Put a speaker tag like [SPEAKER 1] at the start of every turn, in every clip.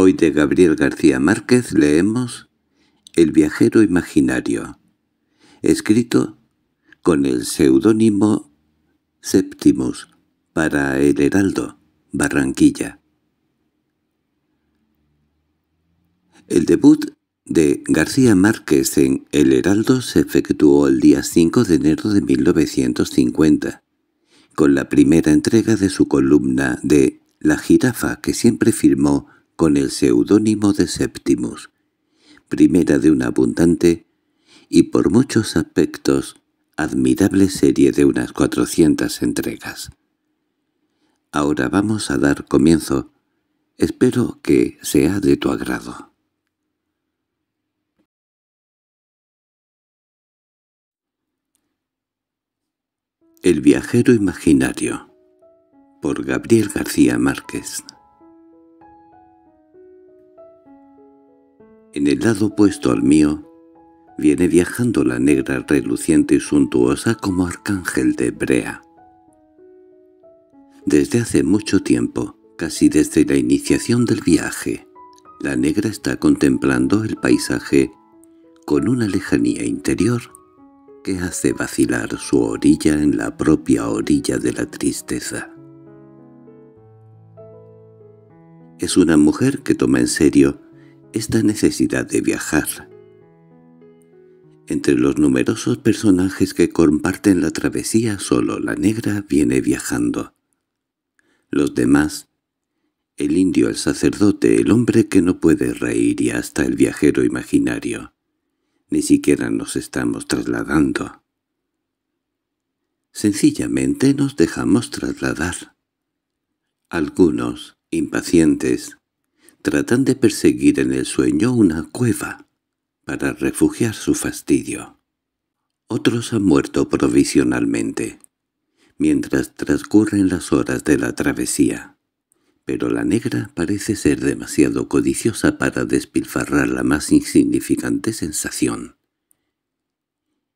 [SPEAKER 1] Hoy de Gabriel García Márquez leemos El viajero imaginario, escrito con el seudónimo Septimus para El Heraldo, Barranquilla. El debut de García Márquez en El Heraldo se efectuó el día 5 de enero de 1950, con la primera entrega de su columna de La jirafa que siempre firmó con el seudónimo de Séptimus, primera de una abundante y por muchos aspectos admirable serie de unas 400 entregas. Ahora vamos a dar comienzo. Espero que sea de tu agrado. El viajero imaginario por Gabriel García Márquez En el lado opuesto al mío, viene viajando la negra reluciente y suntuosa como arcángel de Brea. Desde hace mucho tiempo, casi desde la iniciación del viaje, la negra está contemplando el paisaje con una lejanía interior que hace vacilar su orilla en la propia orilla de la tristeza. Es una mujer que toma en serio esta necesidad de viajar. Entre los numerosos personajes que comparten la travesía solo la negra viene viajando. Los demás, el indio, el sacerdote, el hombre que no puede reír y hasta el viajero imaginario. Ni siquiera nos estamos trasladando. Sencillamente nos dejamos trasladar. Algunos, impacientes, tratan de perseguir en el sueño una cueva para refugiar su fastidio. Otros han muerto provisionalmente, mientras transcurren las horas de la travesía. Pero la negra parece ser demasiado codiciosa para despilfarrar la más insignificante sensación.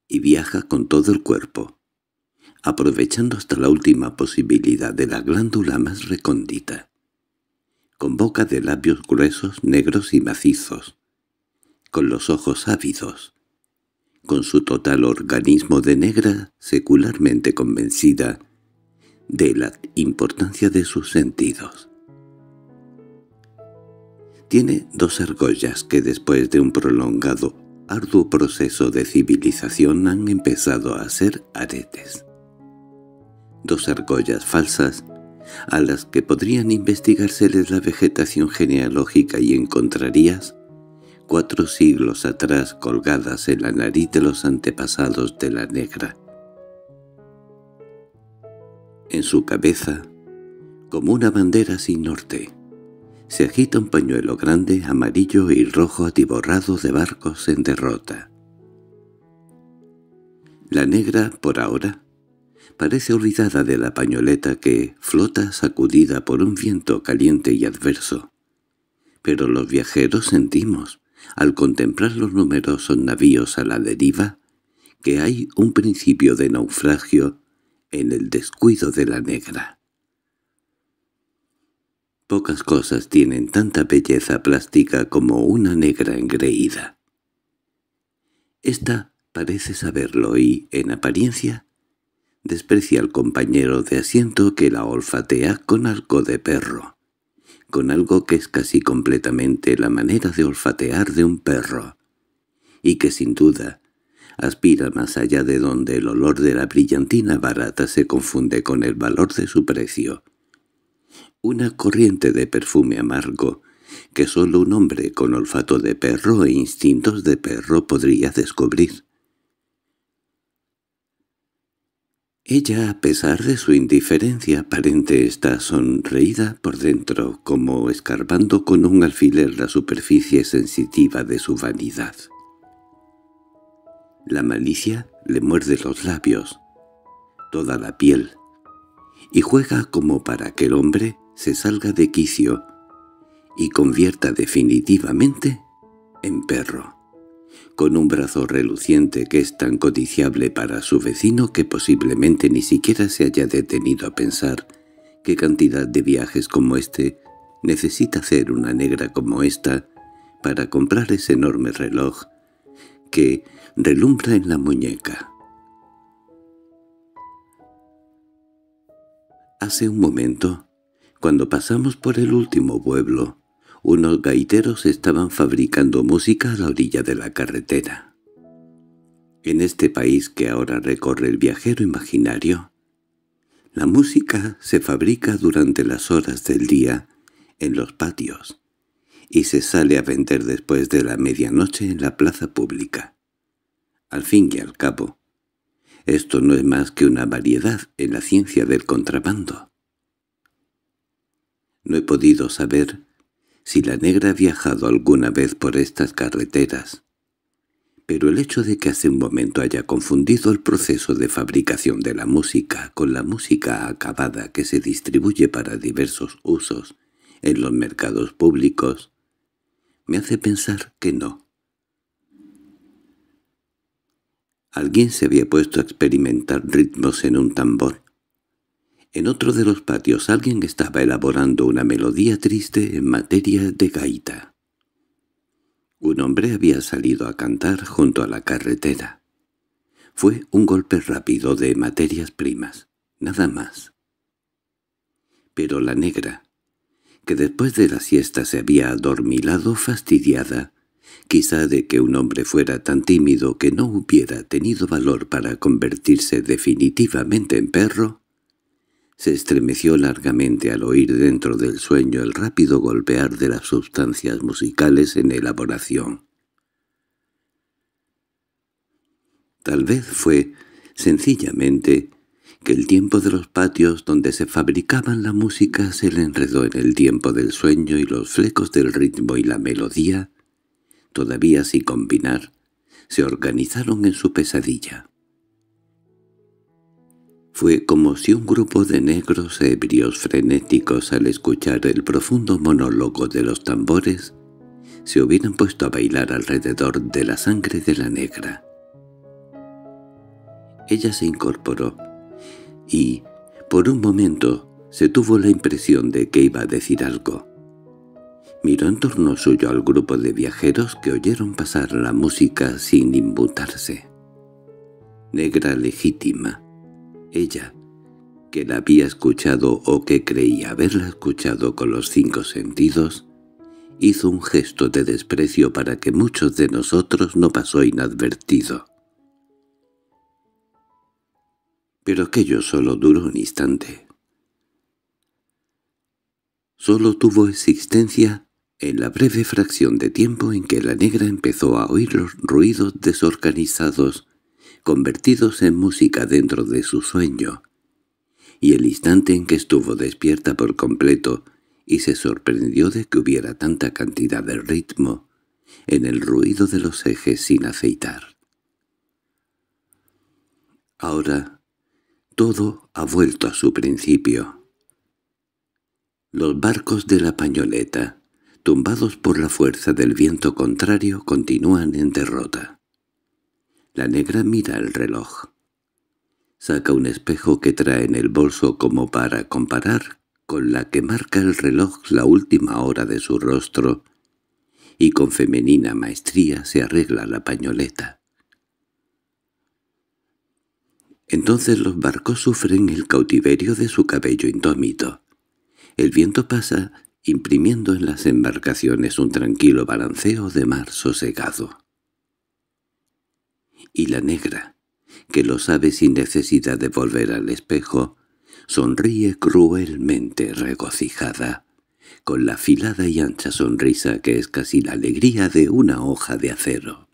[SPEAKER 1] Y viaja con todo el cuerpo, aprovechando hasta la última posibilidad de la glándula más recóndita con boca de labios gruesos, negros y macizos, con los ojos ávidos, con su total organismo de negra secularmente convencida de la importancia de sus sentidos. Tiene dos argollas que después de un prolongado, arduo proceso de civilización han empezado a ser aretes. Dos argollas falsas a las que podrían investigárseles la vegetación genealógica y encontrarías, cuatro siglos atrás colgadas en la nariz de los antepasados de la negra. En su cabeza, como una bandera sin norte, se agita un pañuelo grande, amarillo y rojo atiborrado de barcos en derrota. La negra, por ahora, parece olvidada de la pañoleta que flota sacudida por un viento caliente y adverso. Pero los viajeros sentimos, al contemplar los numerosos navíos a la deriva, que hay un principio de naufragio en el descuido de la negra. Pocas cosas tienen tanta belleza plástica como una negra engreída. Esta parece saberlo y, en apariencia, desprecia al compañero de asiento que la olfatea con algo de perro, con algo que es casi completamente la manera de olfatear de un perro, y que sin duda aspira más allá de donde el olor de la brillantina barata se confunde con el valor de su precio. Una corriente de perfume amargo que solo un hombre con olfato de perro e instintos de perro podría descubrir Ella, a pesar de su indiferencia aparente, está sonreída por dentro, como escarbando con un alfiler la superficie sensitiva de su vanidad. La malicia le muerde los labios, toda la piel, y juega como para que el hombre se salga de quicio y convierta definitivamente en perro con un brazo reluciente que es tan codiciable para su vecino que posiblemente ni siquiera se haya detenido a pensar qué cantidad de viajes como este necesita hacer una negra como esta para comprar ese enorme reloj que relumbra en la muñeca. Hace un momento, cuando pasamos por el último pueblo, unos gaiteros estaban fabricando música a la orilla de la carretera. En este país que ahora recorre el viajero imaginario, la música se fabrica durante las horas del día en los patios y se sale a vender después de la medianoche en la plaza pública. Al fin y al cabo, esto no es más que una variedad en la ciencia del contrabando. No he podido saber si la negra ha viajado alguna vez por estas carreteras. Pero el hecho de que hace un momento haya confundido el proceso de fabricación de la música con la música acabada que se distribuye para diversos usos en los mercados públicos, me hace pensar que no. Alguien se había puesto a experimentar ritmos en un tambor en otro de los patios alguien estaba elaborando una melodía triste en materia de gaita. Un hombre había salido a cantar junto a la carretera. Fue un golpe rápido de materias primas, nada más. Pero la negra, que después de la siesta se había adormilado fastidiada, quizá de que un hombre fuera tan tímido que no hubiera tenido valor para convertirse definitivamente en perro, se estremeció largamente al oír dentro del sueño el rápido golpear de las sustancias musicales en elaboración. Tal vez fue, sencillamente, que el tiempo de los patios donde se fabricaban la música se le enredó en el tiempo del sueño y los flecos del ritmo y la melodía, todavía sin combinar, se organizaron en su pesadilla. Fue como si un grupo de negros ebrios frenéticos al escuchar el profundo monólogo de los tambores se hubieran puesto a bailar alrededor de la sangre de la negra. Ella se incorporó y, por un momento, se tuvo la impresión de que iba a decir algo. Miró en torno suyo al grupo de viajeros que oyeron pasar la música sin imputarse. Negra legítima, ella, que la había escuchado o que creía haberla escuchado con los cinco sentidos, hizo un gesto de desprecio para que muchos de nosotros no pasó inadvertido. Pero aquello solo duró un instante. Solo tuvo existencia en la breve fracción de tiempo en que la negra empezó a oír los ruidos desorganizados convertidos en música dentro de su sueño, y el instante en que estuvo despierta por completo y se sorprendió de que hubiera tanta cantidad de ritmo en el ruido de los ejes sin aceitar. Ahora todo ha vuelto a su principio. Los barcos de la pañoleta, tumbados por la fuerza del viento contrario, continúan en derrota. La negra mira el reloj. Saca un espejo que trae en el bolso como para comparar con la que marca el reloj la última hora de su rostro y con femenina maestría se arregla la pañoleta. Entonces los barcos sufren el cautiverio de su cabello indómito. El viento pasa imprimiendo en las embarcaciones un tranquilo balanceo de mar sosegado y la negra, que lo sabe sin necesidad de volver al espejo, sonríe cruelmente regocijada, con la afilada y ancha sonrisa que es casi la alegría de una hoja de acero.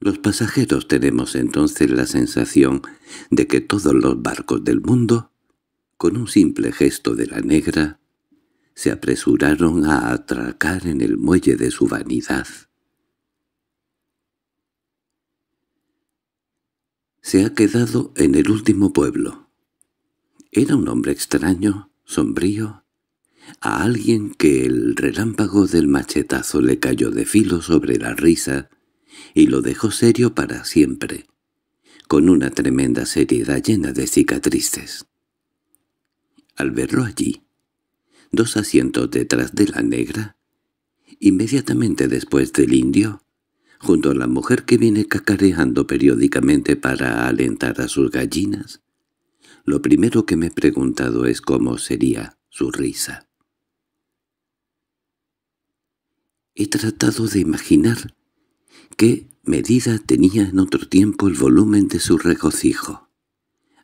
[SPEAKER 1] Los pasajeros tenemos entonces la sensación de que todos los barcos del mundo, con un simple gesto de la negra, se apresuraron a atracar en el muelle de su vanidad. se ha quedado en el último pueblo. Era un hombre extraño, sombrío, a alguien que el relámpago del machetazo le cayó de filo sobre la risa y lo dejó serio para siempre, con una tremenda seriedad llena de cicatrices. Al verlo allí, dos asientos detrás de la negra, inmediatamente después del indio, junto a la mujer que viene cacareando periódicamente para alentar a sus gallinas, lo primero que me he preguntado es cómo sería su risa. He tratado de imaginar qué medida tenía en otro tiempo el volumen de su regocijo,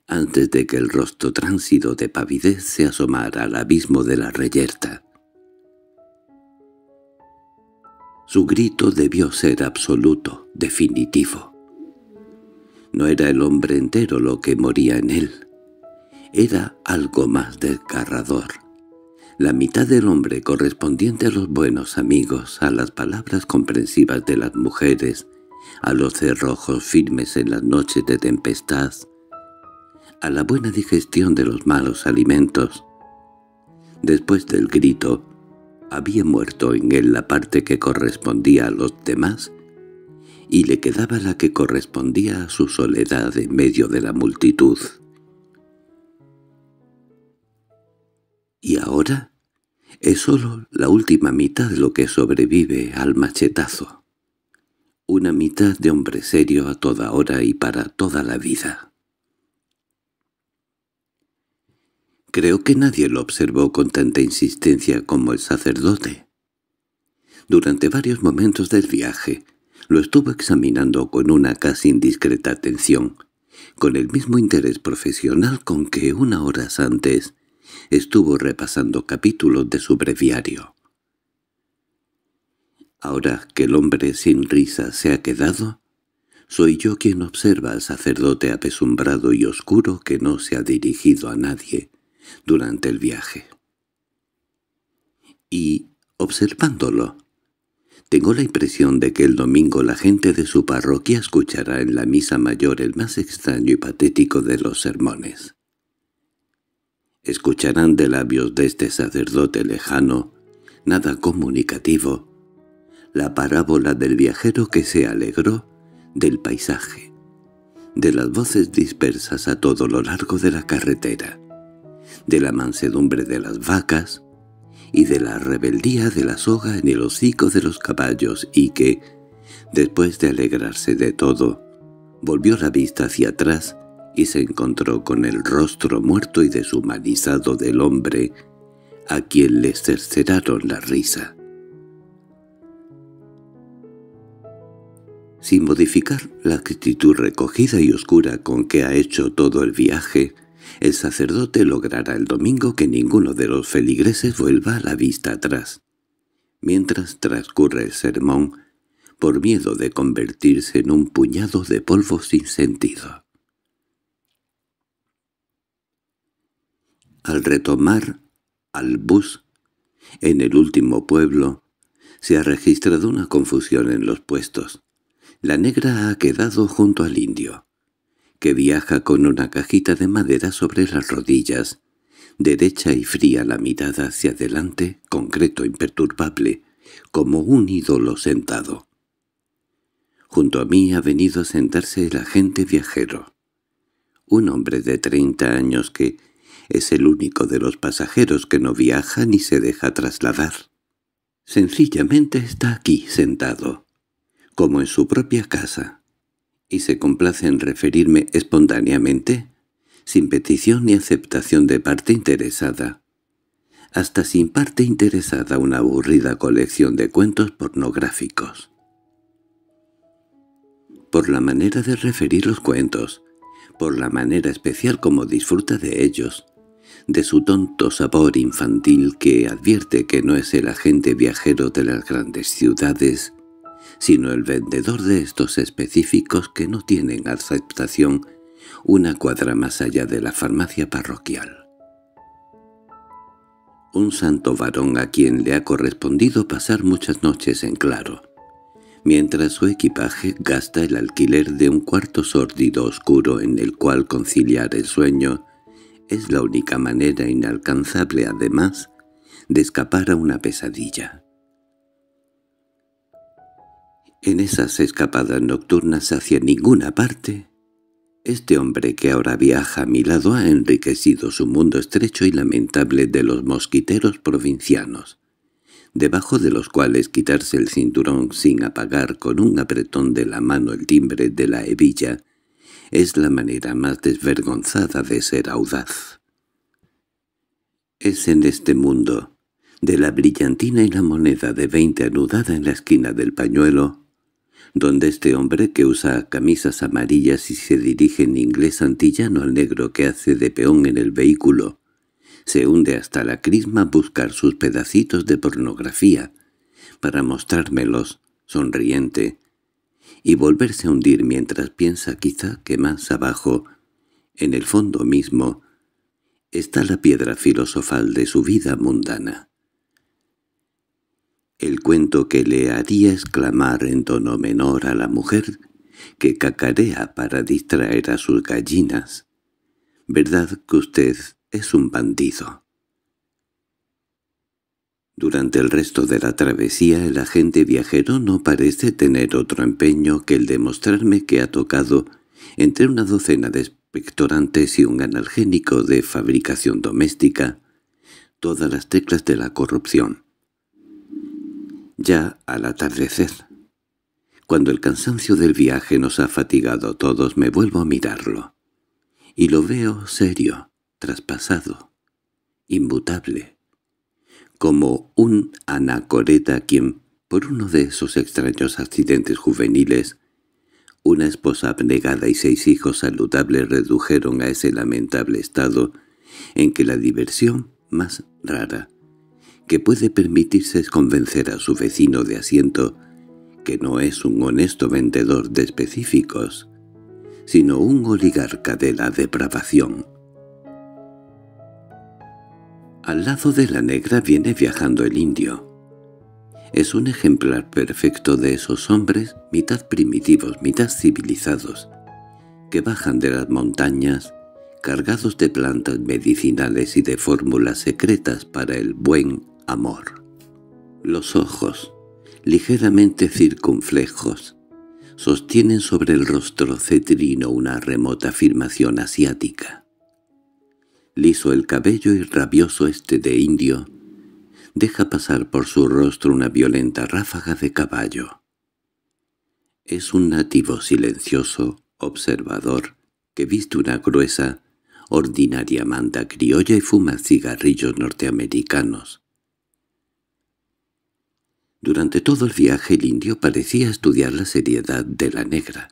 [SPEAKER 1] antes de que el rostro tránsido de pavidez se asomara al abismo de la reyerta. Su grito debió ser absoluto, definitivo. No era el hombre entero lo que moría en él. Era algo más desgarrador. La mitad del hombre correspondiente a los buenos amigos, a las palabras comprensivas de las mujeres, a los cerrojos firmes en las noches de tempestad, a la buena digestión de los malos alimentos. Después del grito, había muerto en él la parte que correspondía a los demás, y le quedaba la que correspondía a su soledad en medio de la multitud. Y ahora es sólo la última mitad lo que sobrevive al machetazo. Una mitad de hombre serio a toda hora y para toda la vida. Creo que nadie lo observó con tanta insistencia como el sacerdote. Durante varios momentos del viaje, lo estuvo examinando con una casi indiscreta atención, con el mismo interés profesional con que una hora antes estuvo repasando capítulos de su breviario. Ahora que el hombre sin risa se ha quedado, soy yo quien observa al sacerdote apesumbrado y oscuro que no se ha dirigido a nadie, durante el viaje. Y, observándolo, tengo la impresión de que el domingo la gente de su parroquia escuchará en la misa mayor el más extraño y patético de los sermones. Escucharán de labios de este sacerdote lejano, nada comunicativo, la parábola del viajero que se alegró del paisaje, de las voces dispersas a todo lo largo de la carretera, de la mansedumbre de las vacas y de la rebeldía de la soga en el hocico de los caballos y que, después de alegrarse de todo, volvió la vista hacia atrás y se encontró con el rostro muerto y deshumanizado del hombre a quien le cerceraron la risa. Sin modificar la actitud recogida y oscura con que ha hecho todo el viaje, el sacerdote logrará el domingo que ninguno de los feligreses vuelva a la vista atrás. Mientras transcurre el sermón, por miedo de convertirse en un puñado de polvo sin sentido. Al retomar al bus, en el último pueblo, se ha registrado una confusión en los puestos. La negra ha quedado junto al indio que viaja con una cajita de madera sobre las rodillas, derecha y fría la mirada hacia adelante, concreto, imperturbable, como un ídolo sentado. Junto a mí ha venido a sentarse el agente viajero, un hombre de treinta años que es el único de los pasajeros que no viaja ni se deja trasladar. Sencillamente está aquí sentado, como en su propia casa, y se complace en referirme espontáneamente, sin petición ni aceptación de parte interesada, hasta sin parte interesada una aburrida colección de cuentos pornográficos. Por la manera de referir los cuentos, por la manera especial como disfruta de ellos, de su tonto sabor infantil que advierte que no es el agente viajero de las grandes ciudades, sino el vendedor de estos específicos que no tienen aceptación una cuadra más allá de la farmacia parroquial. Un santo varón a quien le ha correspondido pasar muchas noches en claro, mientras su equipaje gasta el alquiler de un cuarto sórdido oscuro en el cual conciliar el sueño es la única manera inalcanzable además de escapar a una pesadilla. En esas escapadas nocturnas hacia ninguna parte, este hombre que ahora viaja a mi lado ha enriquecido su mundo estrecho y lamentable de los mosquiteros provincianos, debajo de los cuales quitarse el cinturón sin apagar con un apretón de la mano el timbre de la hebilla es la manera más desvergonzada de ser audaz. Es en este mundo, de la brillantina y la moneda de veinte anudada en la esquina del pañuelo, donde este hombre que usa camisas amarillas y se dirige en inglés antillano al negro que hace de peón en el vehículo, se hunde hasta la crisma a buscar sus pedacitos de pornografía para mostrármelos, sonriente, y volverse a hundir mientras piensa quizá que más abajo, en el fondo mismo, está la piedra filosofal de su vida mundana el cuento que le haría exclamar en tono menor a la mujer que cacarea para distraer a sus gallinas. «Verdad que usted es un bandido». Durante el resto de la travesía el agente viajero no parece tener otro empeño que el demostrarme que ha tocado entre una docena de espectorantes y un analgénico de fabricación doméstica todas las teclas de la corrupción ya al atardecer. Cuando el cansancio del viaje nos ha fatigado a todos me vuelvo a mirarlo. Y lo veo serio, traspasado, inmutable, como un anacoreta quien, por uno de esos extraños accidentes juveniles, una esposa abnegada y seis hijos saludables redujeron a ese lamentable estado en que la diversión más rara que puede permitirse convencer a su vecino de asiento que no es un honesto vendedor de específicos, sino un oligarca de la depravación. Al lado de la negra viene viajando el indio. Es un ejemplar perfecto de esos hombres, mitad primitivos, mitad civilizados, que bajan de las montañas cargados de plantas medicinales y de fórmulas secretas para el buen amor. Los ojos, ligeramente circunflejos, sostienen sobre el rostro cetrino una remota afirmación asiática. Liso el cabello y rabioso este de indio, deja pasar por su rostro una violenta ráfaga de caballo. Es un nativo silencioso, observador, que viste una gruesa, ordinaria manta criolla y fuma cigarrillos norteamericanos. Durante todo el viaje el indio parecía estudiar la seriedad de la negra.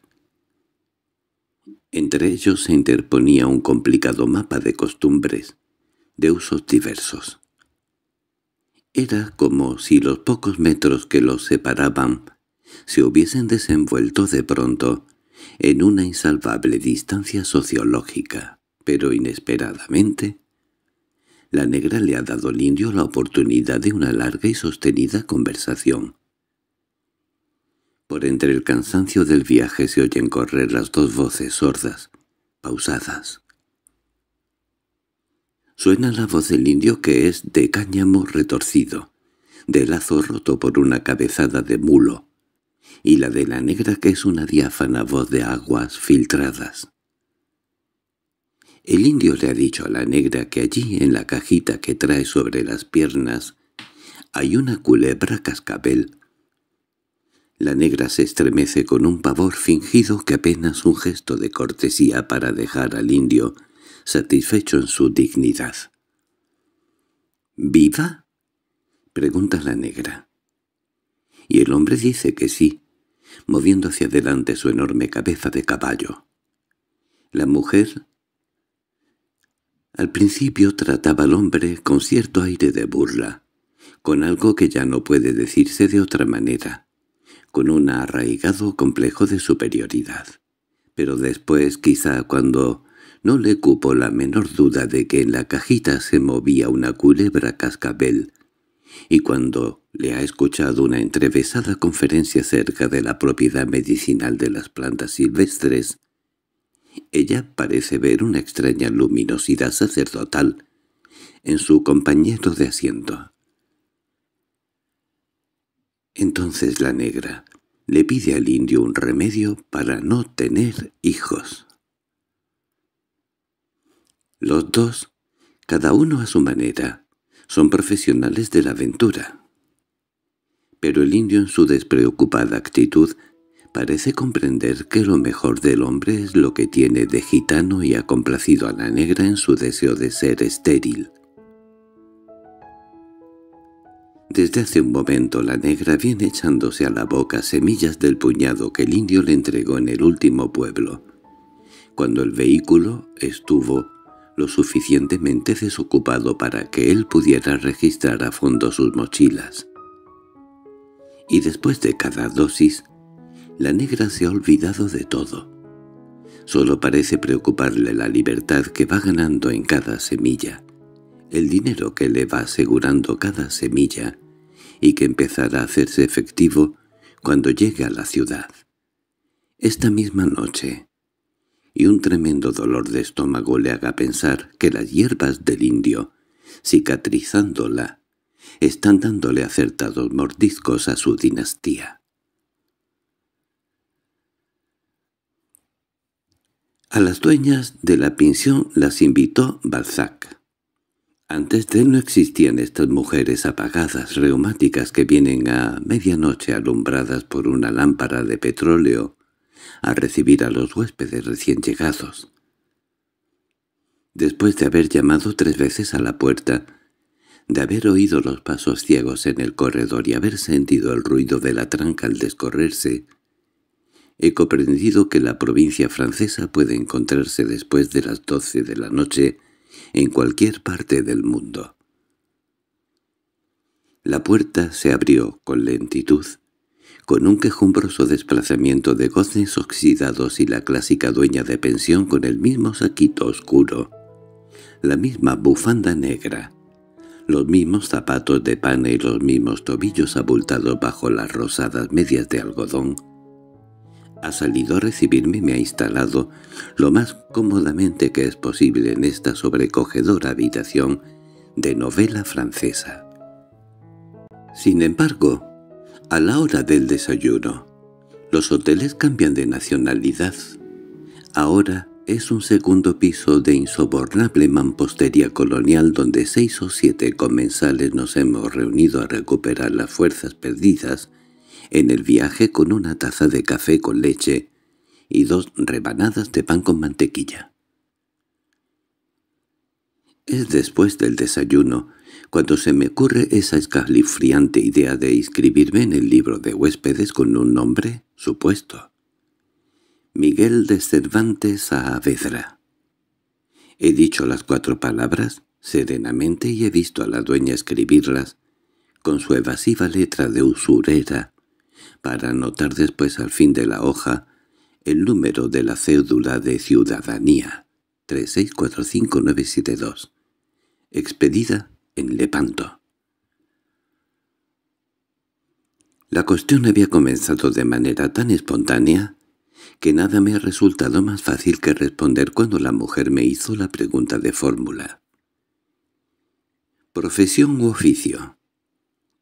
[SPEAKER 1] Entre ellos se interponía un complicado mapa de costumbres, de usos diversos. Era como si los pocos metros que los separaban se hubiesen desenvuelto de pronto en una insalvable distancia sociológica, pero inesperadamente la negra le ha dado al indio la oportunidad de una larga y sostenida conversación. Por entre el cansancio del viaje se oyen correr las dos voces sordas, pausadas. Suena la voz del indio que es de cáñamo retorcido, de lazo roto por una cabezada de mulo, y la de la negra que es una diáfana voz de aguas filtradas. El indio le ha dicho a la negra que allí en la cajita que trae sobre las piernas hay una culebra cascabel. La negra se estremece con un pavor fingido que apenas un gesto de cortesía para dejar al indio satisfecho en su dignidad. —¿Viva? —pregunta la negra. Y el hombre dice que sí, moviendo hacia adelante su enorme cabeza de caballo. La mujer al principio trataba al hombre con cierto aire de burla, con algo que ya no puede decirse de otra manera, con un arraigado complejo de superioridad. Pero después, quizá cuando no le cupo la menor duda de que en la cajita se movía una culebra cascabel, y cuando le ha escuchado una entrevesada conferencia acerca de la propiedad medicinal de las plantas silvestres, ella parece ver una extraña luminosidad sacerdotal en su compañero de asiento. Entonces la negra le pide al indio un remedio para no tener hijos. Los dos, cada uno a su manera, son profesionales de la aventura. Pero el indio en su despreocupada actitud parece comprender que lo mejor del hombre es lo que tiene de gitano y ha complacido a la negra en su deseo de ser estéril. Desde hace un momento la negra viene echándose a la boca semillas del puñado que el indio le entregó en el último pueblo. Cuando el vehículo estuvo lo suficientemente desocupado para que él pudiera registrar a fondo sus mochilas. Y después de cada dosis, la negra se ha olvidado de todo. Solo parece preocuparle la libertad que va ganando en cada semilla, el dinero que le va asegurando cada semilla y que empezará a hacerse efectivo cuando llegue a la ciudad. Esta misma noche, y un tremendo dolor de estómago le haga pensar que las hierbas del indio, cicatrizándola, están dándole acertados mordiscos a su dinastía. A las dueñas de la pensión las invitó Balzac. Antes de no existían estas mujeres apagadas, reumáticas que vienen a medianoche alumbradas por una lámpara de petróleo a recibir a los huéspedes recién llegados. Después de haber llamado tres veces a la puerta, de haber oído los pasos ciegos en el corredor y haber sentido el ruido de la tranca al descorrerse, He comprendido que la provincia francesa puede encontrarse después de las doce de la noche en cualquier parte del mundo. La puerta se abrió con lentitud, con un quejumbroso desplazamiento de goznes oxidados y la clásica dueña de pensión con el mismo saquito oscuro, la misma bufanda negra, los mismos zapatos de pan y los mismos tobillos abultados bajo las rosadas medias de algodón, ha salido a recibirme y me ha instalado lo más cómodamente que es posible en esta sobrecogedora habitación de novela francesa. Sin embargo, a la hora del desayuno, los hoteles cambian de nacionalidad. Ahora es un segundo piso de insobornable mampostería colonial donde seis o siete comensales nos hemos reunido a recuperar las fuerzas perdidas en el viaje con una taza de café con leche y dos rebanadas de pan con mantequilla. Es después del desayuno cuando se me ocurre esa escalifriante idea de inscribirme en el libro de huéspedes con un nombre supuesto. Miguel de Cervantes Saavedra. He dicho las cuatro palabras serenamente y he visto a la dueña escribirlas, con su evasiva letra de usurera, para anotar después al fin de la hoja el número de la cédula de ciudadanía 3645972, expedida en Lepanto. La cuestión había comenzado de manera tan espontánea que nada me ha resultado más fácil que responder cuando la mujer me hizo la pregunta de fórmula. Profesión u oficio.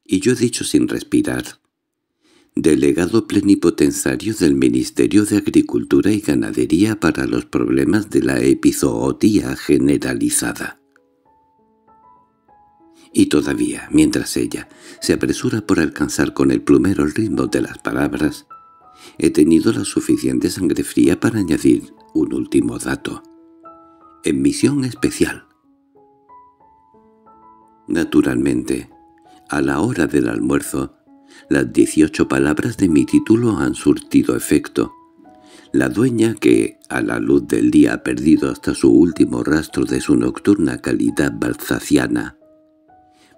[SPEAKER 1] Y yo he dicho sin respirar delegado plenipotenciario del Ministerio de Agricultura y Ganadería para los problemas de la epizootía generalizada. Y todavía, mientras ella se apresura por alcanzar con el plumero el ritmo de las palabras, he tenido la suficiente sangre fría para añadir un último dato. En misión especial. Naturalmente, a la hora del almuerzo, las 18 palabras de mi título han surtido efecto. La dueña que, a la luz del día ha perdido hasta su último rastro de su nocturna calidad balzaciana,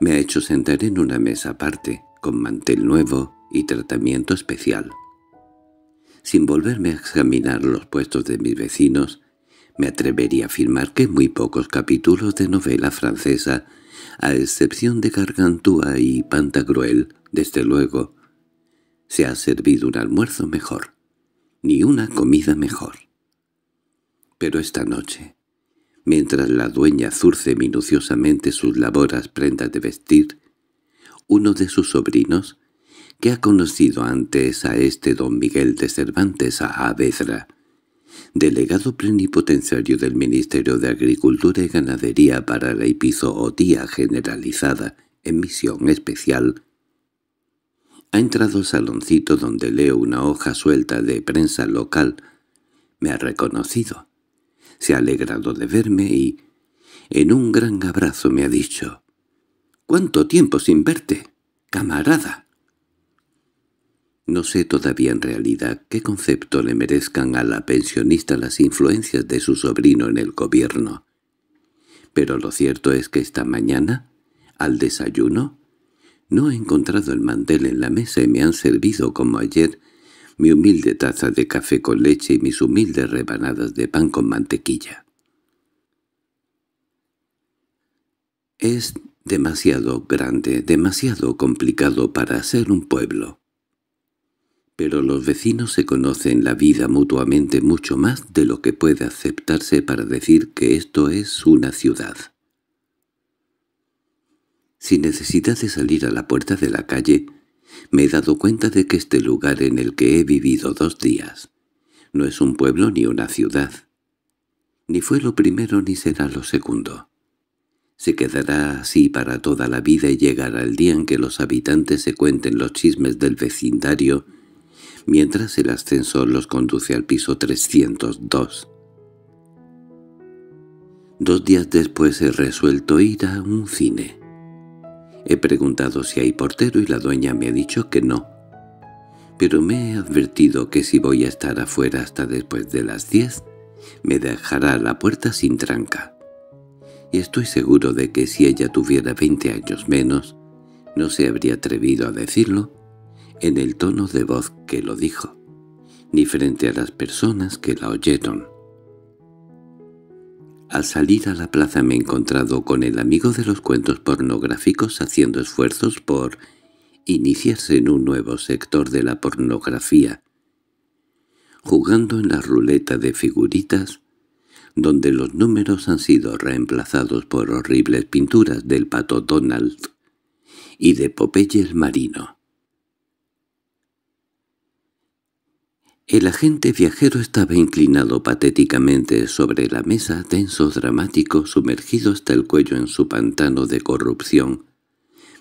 [SPEAKER 1] me ha hecho sentar en una mesa aparte, con mantel nuevo y tratamiento especial. Sin volverme a examinar los puestos de mis vecinos, me atrevería a afirmar que muy pocos capítulos de novela francesa, a excepción de Gargantúa y Pantagruel, desde luego, se ha servido un almuerzo mejor, ni una comida mejor. Pero esta noche, mientras la dueña zurce minuciosamente sus laboras prendas de vestir, uno de sus sobrinos, que ha conocido antes a este don Miguel de Cervantes a Avedra, delegado plenipotenciario del Ministerio de Agricultura y Ganadería para la Epizootía Generalizada en misión especial, ha entrado al saloncito donde leo una hoja suelta de prensa local. Me ha reconocido. Se ha alegrado de verme y, en un gran abrazo, me ha dicho «¿Cuánto tiempo sin verte, camarada?» No sé todavía en realidad qué concepto le merezcan a la pensionista las influencias de su sobrino en el gobierno. Pero lo cierto es que esta mañana, al desayuno, no he encontrado el mantel en la mesa y me han servido, como ayer, mi humilde taza de café con leche y mis humildes rebanadas de pan con mantequilla. Es demasiado grande, demasiado complicado para ser un pueblo. Pero los vecinos se conocen la vida mutuamente mucho más de lo que puede aceptarse para decir que esto es una ciudad. Sin necesidad de salir a la puerta de la calle, me he dado cuenta de que este lugar en el que he vivido dos días no es un pueblo ni una ciudad. Ni fue lo primero ni será lo segundo. Se quedará así para toda la vida y llegará el día en que los habitantes se cuenten los chismes del vecindario mientras el ascensor los conduce al piso 302. Dos días después he resuelto ir a un cine. He preguntado si hay portero y la dueña me ha dicho que no. Pero me he advertido que si voy a estar afuera hasta después de las diez, me dejará la puerta sin tranca. Y estoy seguro de que si ella tuviera veinte años menos, no se habría atrevido a decirlo en el tono de voz que lo dijo, ni frente a las personas que la oyeron. Al salir a la plaza me he encontrado con el amigo de los cuentos pornográficos haciendo esfuerzos por iniciarse en un nuevo sector de la pornografía, jugando en la ruleta de figuritas, donde los números han sido reemplazados por horribles pinturas del pato Donald y de Popeye el marino. El agente viajero estaba inclinado patéticamente sobre la mesa, denso, dramático, sumergido hasta el cuello en su pantano de corrupción,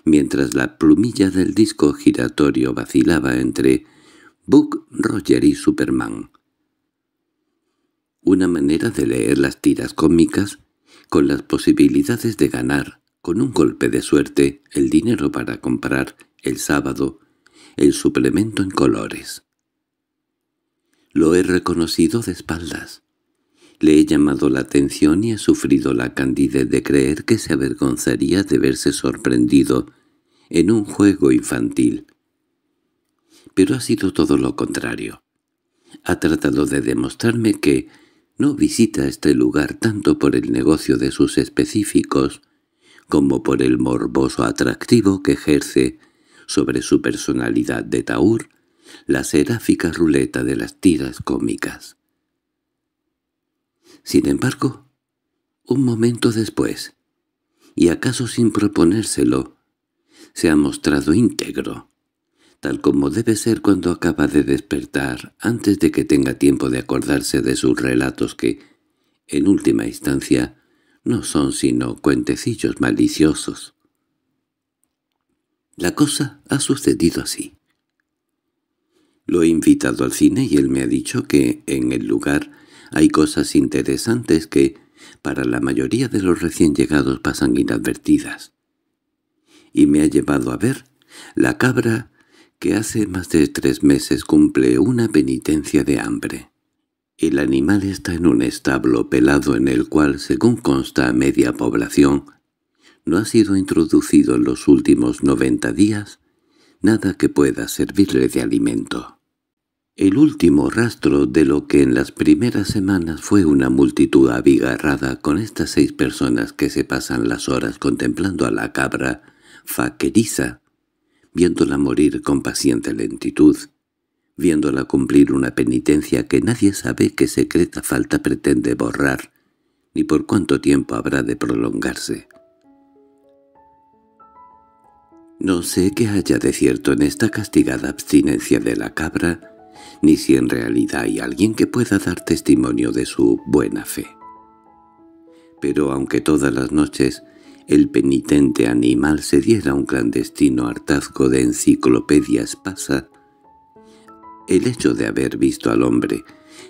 [SPEAKER 1] mientras la plumilla del disco giratorio vacilaba entre Buck Roger y Superman. Una manera de leer las tiras cómicas, con las posibilidades de ganar, con un golpe de suerte, el dinero para comprar, el sábado, el suplemento en colores. Lo he reconocido de espaldas. Le he llamado la atención y he sufrido la candidez de creer que se avergonzaría de verse sorprendido en un juego infantil. Pero ha sido todo lo contrario. Ha tratado de demostrarme que no visita este lugar tanto por el negocio de sus específicos como por el morboso atractivo que ejerce sobre su personalidad de Taur la seráfica ruleta de las tiras cómicas. Sin embargo, un momento después, y acaso sin proponérselo, se ha mostrado íntegro, tal como debe ser cuando acaba de despertar antes de que tenga tiempo de acordarse de sus relatos que, en última instancia, no son sino cuentecillos maliciosos. La cosa ha sucedido así. Lo he invitado al cine y él me ha dicho que, en el lugar, hay cosas interesantes que, para la mayoría de los recién llegados, pasan inadvertidas. Y me ha llevado a ver la cabra que hace más de tres meses cumple una penitencia de hambre. El animal está en un establo pelado en el cual, según consta media población, no ha sido introducido en los últimos noventa días nada que pueda servirle de alimento el último rastro de lo que en las primeras semanas fue una multitud abigarrada con estas seis personas que se pasan las horas contemplando a la cabra faqueriza, viéndola morir con paciente lentitud, viéndola cumplir una penitencia que nadie sabe qué secreta falta pretende borrar, ni por cuánto tiempo habrá de prolongarse. No sé qué haya de cierto en esta castigada abstinencia de la cabra, ni si en realidad hay alguien que pueda dar testimonio de su buena fe. Pero aunque todas las noches el penitente animal se diera un clandestino hartazgo de enciclopedias pasa, el hecho de haber visto al hombre,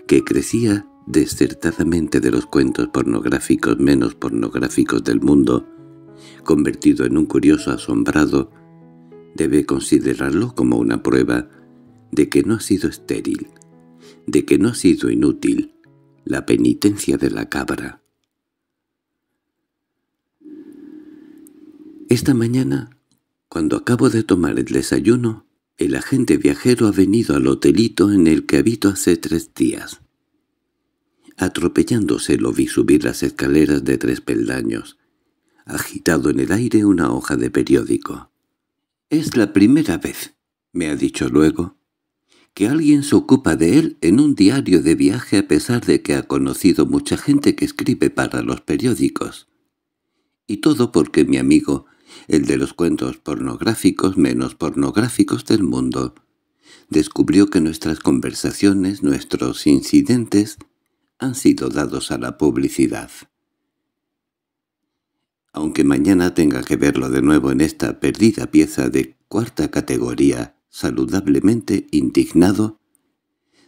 [SPEAKER 1] que crecía desertadamente de los cuentos pornográficos menos pornográficos del mundo, convertido en un curioso asombrado, debe considerarlo como una prueba de que no ha sido estéril, de que no ha sido inútil, la penitencia de la cabra. Esta mañana, cuando acabo de tomar el desayuno, el agente viajero ha venido al hotelito en el que habito hace tres días. Atropellándose lo vi subir las escaleras de tres peldaños, agitado en el aire una hoja de periódico. «Es la primera vez», me ha dicho luego, que alguien se ocupa de él en un diario de viaje a pesar de que ha conocido mucha gente que escribe para los periódicos. Y todo porque mi amigo, el de los cuentos pornográficos menos pornográficos del mundo, descubrió que nuestras conversaciones, nuestros incidentes, han sido dados a la publicidad. Aunque mañana tenga que verlo de nuevo en esta perdida pieza de cuarta categoría, saludablemente indignado,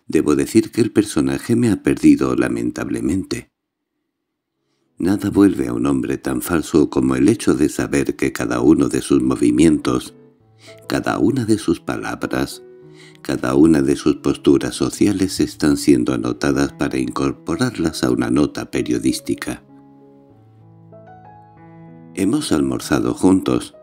[SPEAKER 1] debo decir que el personaje me ha perdido lamentablemente. Nada vuelve a un hombre tan falso como el hecho de saber que cada uno de sus movimientos, cada una de sus palabras, cada una de sus posturas sociales están siendo anotadas para incorporarlas a una nota periodística. Hemos almorzado juntos,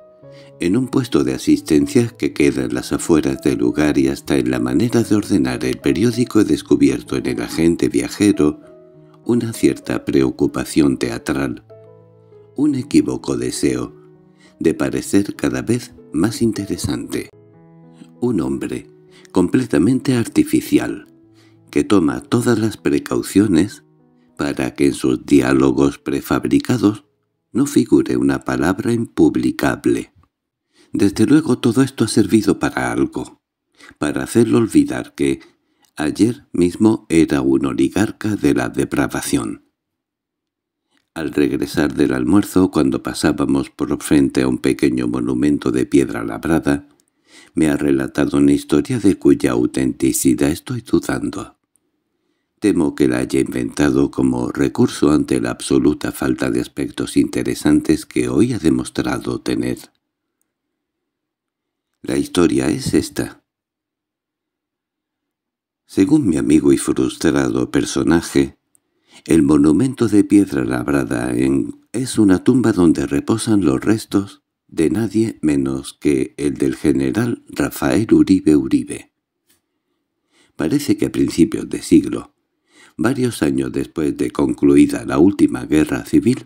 [SPEAKER 1] en un puesto de asistencia que queda en las afueras del lugar y hasta en la manera de ordenar el periódico he descubierto en el agente viajero una cierta preocupación teatral, un equívoco deseo de parecer cada vez más interesante. Un hombre completamente artificial, que toma todas las precauciones para que en sus diálogos prefabricados no figure una palabra impublicable. Desde luego todo esto ha servido para algo, para hacerlo olvidar que ayer mismo era un oligarca de la depravación. Al regresar del almuerzo, cuando pasábamos por frente a un pequeño monumento de piedra labrada, me ha relatado una historia de cuya autenticidad estoy dudando. Temo que la haya inventado como recurso ante la absoluta falta de aspectos interesantes que hoy ha demostrado tener. La historia es esta. Según mi amigo y frustrado personaje, el monumento de piedra labrada en es una tumba donde reposan los restos de nadie menos que el del general Rafael Uribe Uribe. Parece que a principios de siglo, varios años después de concluida la última guerra civil,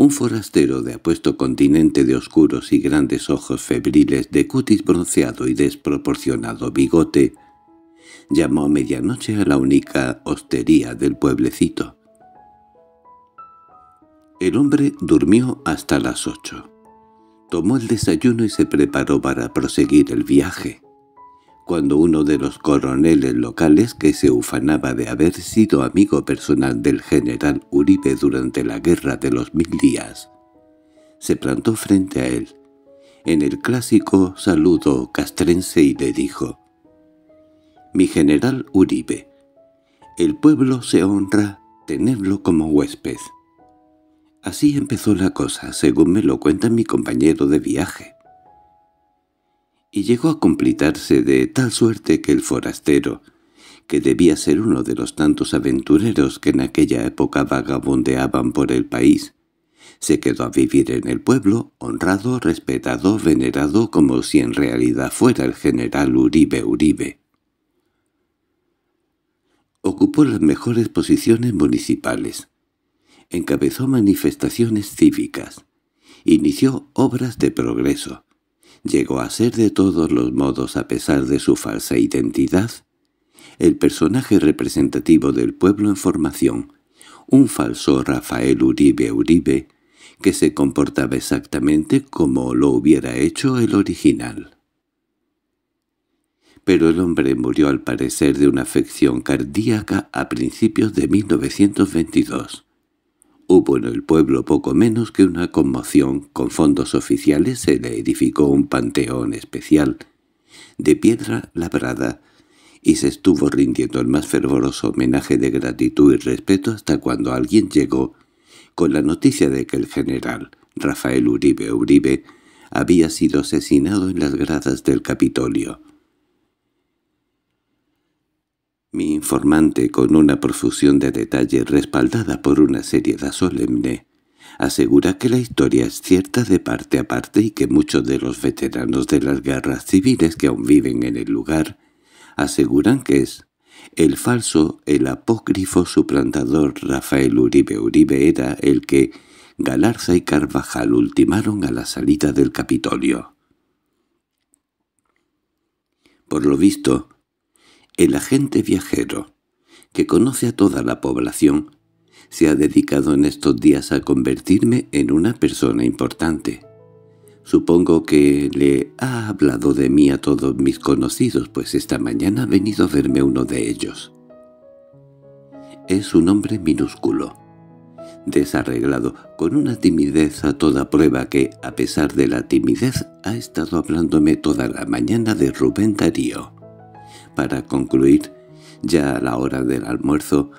[SPEAKER 1] un forastero de apuesto continente de oscuros y grandes ojos febriles de cutis bronceado y desproporcionado bigote, llamó a medianoche a la única hostería del pueblecito. El hombre durmió hasta las ocho. Tomó el desayuno y se preparó para proseguir el viaje cuando uno de los coroneles locales, que se ufanaba de haber sido amigo personal del general Uribe durante la Guerra de los Mil Días, se plantó frente a él, en el clásico saludo castrense y le dijo, «Mi general Uribe, el pueblo se honra tenerlo como huésped». Así empezó la cosa, según me lo cuenta mi compañero de viaje y llegó a completarse de tal suerte que el forastero, que debía ser uno de los tantos aventureros que en aquella época vagabundeaban por el país, se quedó a vivir en el pueblo, honrado, respetado, venerado, como si en realidad fuera el general Uribe Uribe. Ocupó las mejores posiciones municipales. Encabezó manifestaciones cívicas. Inició obras de progreso llegó a ser de todos los modos a pesar de su falsa identidad, el personaje representativo del pueblo en formación, un falso Rafael Uribe Uribe, que se comportaba exactamente como lo hubiera hecho el original. Pero el hombre murió al parecer de una afección cardíaca a principios de 1922. Hubo en el pueblo poco menos que una conmoción. Con fondos oficiales se le edificó un panteón especial, de piedra labrada, y se estuvo rindiendo el más fervoroso homenaje de gratitud y respeto hasta cuando alguien llegó con la noticia de que el general Rafael Uribe Uribe había sido asesinado en las gradas del Capitolio. Mi informante, con una profusión de detalles respaldada por una seriedad solemne, asegura que la historia es cierta de parte a parte y que muchos de los veteranos de las guerras civiles que aún viven en el lugar aseguran que es el falso, el apócrifo suplantador Rafael Uribe Uribe era el que Galarza y Carvajal ultimaron a la salida del Capitolio. Por lo visto, el agente viajero, que conoce a toda la población, se ha dedicado en estos días a convertirme en una persona importante. Supongo que le ha hablado de mí a todos mis conocidos, pues esta mañana ha venido a verme uno de ellos. Es un hombre minúsculo, desarreglado, con una timidez a toda prueba que, a pesar de la timidez, ha estado hablándome toda la mañana de Rubén Darío para concluir, ya a la hora del almuerzo,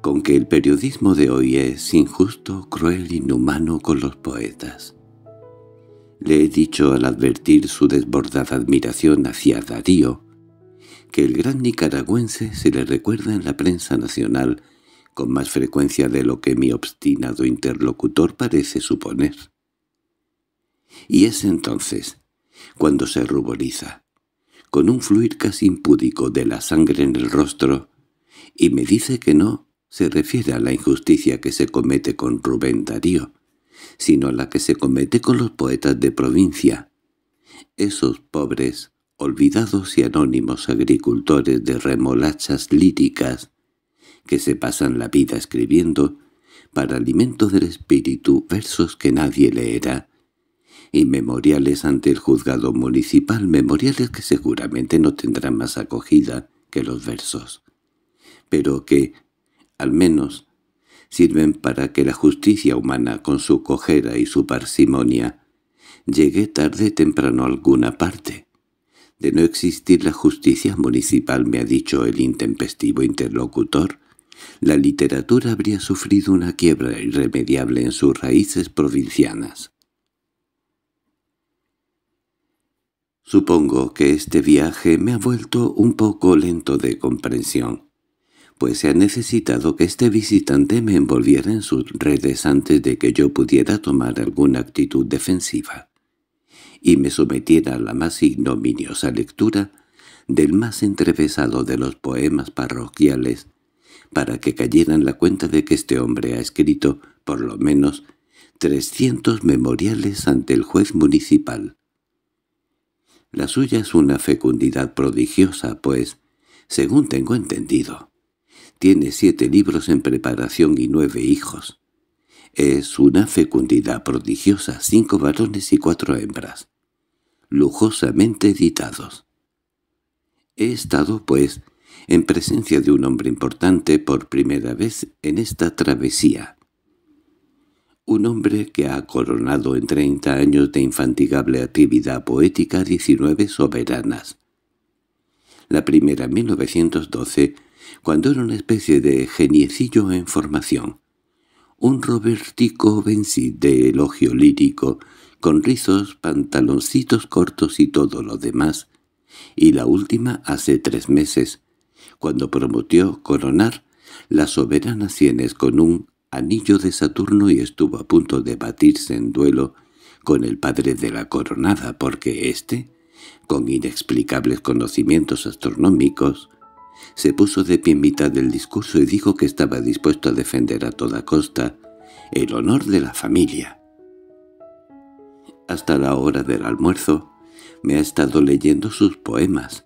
[SPEAKER 1] con que el periodismo de hoy es injusto, cruel, inhumano con los poetas. Le he dicho al advertir su desbordada admiración hacia Darío, que el gran nicaragüense se le recuerda en la prensa nacional con más frecuencia de lo que mi obstinado interlocutor parece suponer. Y es entonces cuando se ruboriza, con un fluir casi impúdico de la sangre en el rostro, y me dice que no se refiere a la injusticia que se comete con Rubén Darío, sino a la que se comete con los poetas de provincia. Esos pobres, olvidados y anónimos agricultores de remolachas líricas, que se pasan la vida escribiendo, para alimento del espíritu, versos que nadie leerá, y memoriales ante el juzgado municipal, memoriales que seguramente no tendrán más acogida que los versos, pero que, al menos, sirven para que la justicia humana, con su cojera y su parsimonia, llegue tarde temprano a alguna parte. De no existir la justicia municipal, me ha dicho el intempestivo interlocutor, la literatura habría sufrido una quiebra irremediable en sus raíces provincianas. Supongo que este viaje me ha vuelto un poco lento de comprensión, pues se ha necesitado que este visitante me envolviera en sus redes antes de que yo pudiera tomar alguna actitud defensiva, y me sometiera a la más ignominiosa lectura del más entrevesado de los poemas parroquiales, para que cayeran la cuenta de que este hombre ha escrito, por lo menos, 300 memoriales ante el juez municipal, la suya es una fecundidad prodigiosa, pues, según tengo entendido, tiene siete libros en preparación y nueve hijos. Es una fecundidad prodigiosa, cinco varones y cuatro hembras, lujosamente editados. He estado, pues, en presencia de un hombre importante por primera vez en esta travesía, un hombre que ha coronado en treinta años de infatigable actividad poética 19 soberanas. La primera en 1912, cuando era una especie de geniecillo en formación. Un Robertico Benzi de elogio lírico, con rizos, pantaloncitos cortos y todo lo demás, y la última hace tres meses, cuando prometió coronar las soberanas sienes con un anillo de Saturno y estuvo a punto de batirse en duelo con el padre de la coronada, porque éste, con inexplicables conocimientos astronómicos, se puso de pie en mitad del discurso y dijo que estaba dispuesto a defender a toda costa el honor de la familia. Hasta la hora del almuerzo me ha estado leyendo sus poemas,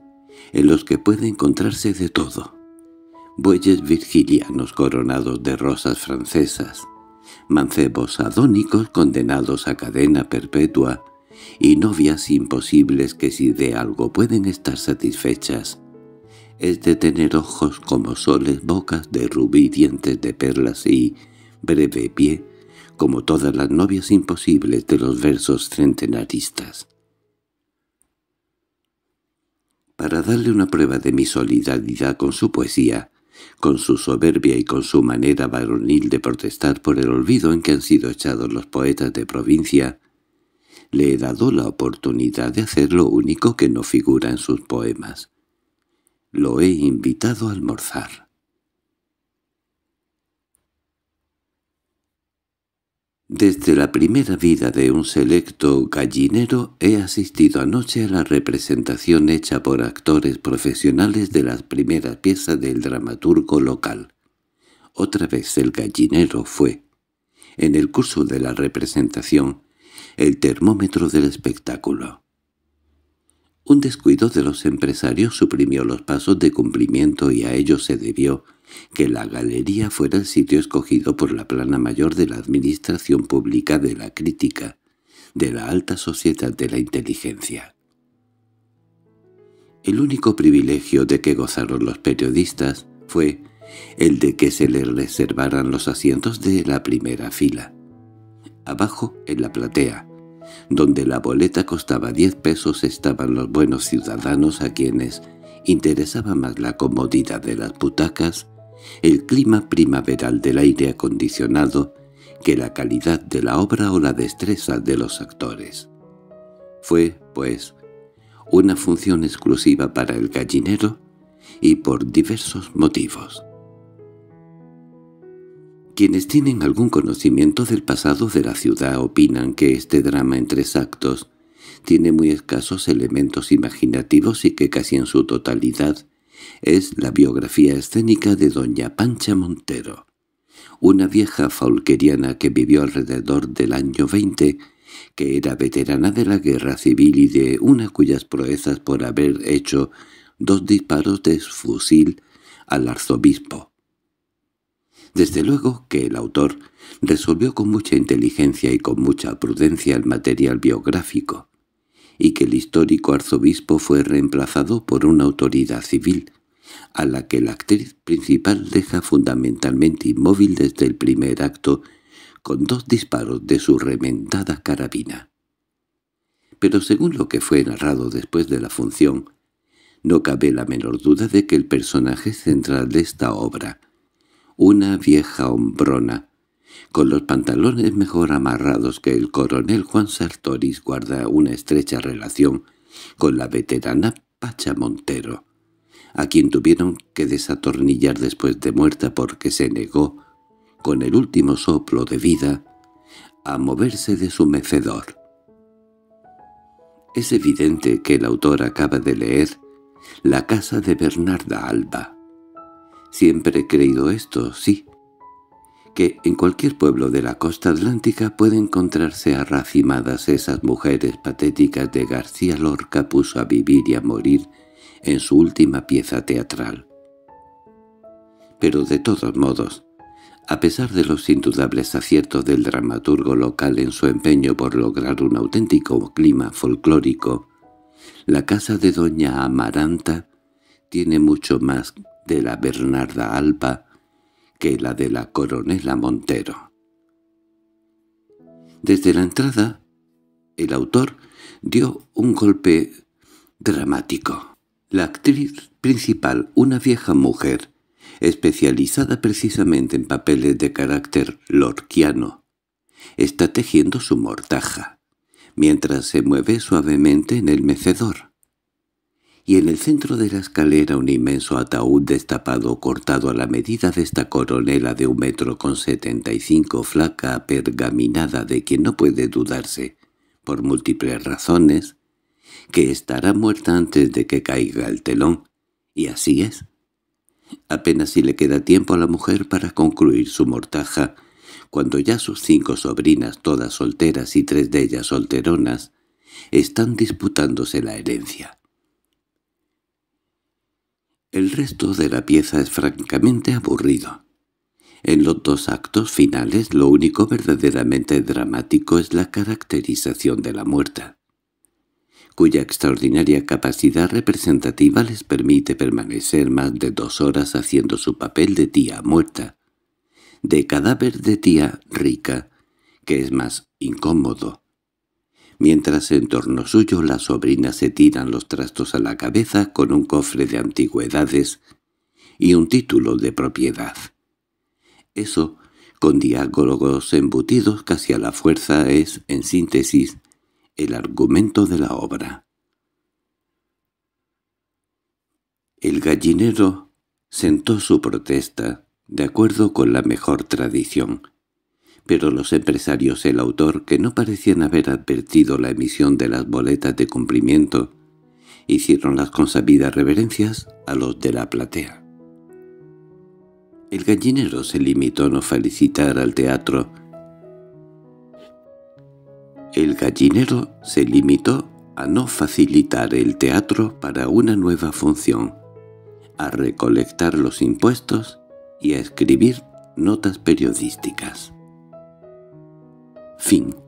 [SPEAKER 1] en los que puede encontrarse de todo bueyes virgilianos coronados de rosas francesas, mancebos adónicos condenados a cadena perpetua y novias imposibles que si de algo pueden estar satisfechas es de tener ojos como soles, bocas de rubí, dientes de perlas y breve pie, como todas las novias imposibles de los versos centenaristas. Para darle una prueba de mi solidaridad con su poesía, con su soberbia y con su manera varonil de protestar por el olvido en que han sido echados los poetas de provincia, le he dado la oportunidad de hacer lo único que no figura en sus poemas. Lo he invitado a almorzar. Desde la primera vida de un selecto gallinero he asistido anoche a la representación hecha por actores profesionales de las primeras piezas del dramaturgo local. Otra vez el gallinero fue, en el curso de la representación, el termómetro del espectáculo. Un descuido de los empresarios suprimió los pasos de cumplimiento y a ello se debió que la galería fuera el sitio escogido por la plana mayor de la administración pública de la crítica, de la alta sociedad de la inteligencia. El único privilegio de que gozaron los periodistas fue el de que se les reservaran los asientos de la primera fila. Abajo, en la platea, donde la boleta costaba diez pesos estaban los buenos ciudadanos a quienes interesaba más la comodidad de las butacas, el clima primaveral del aire acondicionado, que la calidad de la obra o la destreza de los actores. Fue, pues, una función exclusiva para el gallinero y por diversos motivos. Quienes tienen algún conocimiento del pasado de la ciudad opinan que este drama en tres actos tiene muy escasos elementos imaginativos y que casi en su totalidad es la biografía escénica de doña Pancha Montero, una vieja faulqueriana que vivió alrededor del año 20, que era veterana de la guerra civil y de una cuyas proezas por haber hecho dos disparos de fusil al arzobispo desde luego que el autor resolvió con mucha inteligencia y con mucha prudencia el material biográfico, y que el histórico arzobispo fue reemplazado por una autoridad civil, a la que la actriz principal deja fundamentalmente inmóvil desde el primer acto, con dos disparos de su remendada carabina. Pero según lo que fue narrado después de la función, no cabe la menor duda de que el personaje central de esta obra una vieja hombrona, con los pantalones mejor amarrados que el coronel Juan Sartoris guarda una estrecha relación con la veterana Pacha Montero, a quien tuvieron que desatornillar después de muerta porque se negó, con el último soplo de vida, a moverse de su mecedor. Es evidente que el autor acaba de leer La casa de Bernarda Alba, Siempre he creído esto, sí. Que en cualquier pueblo de la costa atlántica puede encontrarse arracimadas esas mujeres patéticas de García Lorca puso a vivir y a morir en su última pieza teatral. Pero de todos modos, a pesar de los indudables aciertos del dramaturgo local en su empeño por lograr un auténtico clima folclórico, la casa de Doña Amaranta tiene mucho más de la Bernarda Alba que la de la coronela Montero. Desde la entrada, el autor dio un golpe dramático. La actriz principal, una vieja mujer, especializada precisamente en papeles de carácter lorquiano, está tejiendo su mortaja, mientras se mueve suavemente en el mecedor y en el centro de la escalera un inmenso ataúd destapado cortado a la medida de esta coronela de un metro con setenta y cinco flaca pergaminada de quien no puede dudarse, por múltiples razones, que estará muerta antes de que caiga el telón, y así es. Apenas si le queda tiempo a la mujer para concluir su mortaja, cuando ya sus cinco sobrinas, todas solteras y tres de ellas solteronas, están disputándose la herencia. El resto de la pieza es francamente aburrido. En los dos actos finales lo único verdaderamente dramático es la caracterización de la muerta, cuya extraordinaria capacidad representativa les permite permanecer más de dos horas haciendo su papel de tía muerta, de cadáver de tía rica, que es más incómodo, mientras en torno suyo las sobrinas se tiran los trastos a la cabeza con un cofre de antigüedades y un título de propiedad. Eso, con diálogos embutidos casi a la fuerza, es, en síntesis, el argumento de la obra. El gallinero sentó su protesta, de acuerdo con la mejor tradición, pero los empresarios, el autor, que no parecían haber advertido la emisión de las boletas de cumplimiento, hicieron las consabidas reverencias a los de la platea. El gallinero se limitó a no felicitar al teatro. El gallinero se limitó a no facilitar el teatro para una nueva función, a recolectar los impuestos y a escribir notas periodísticas. Fim.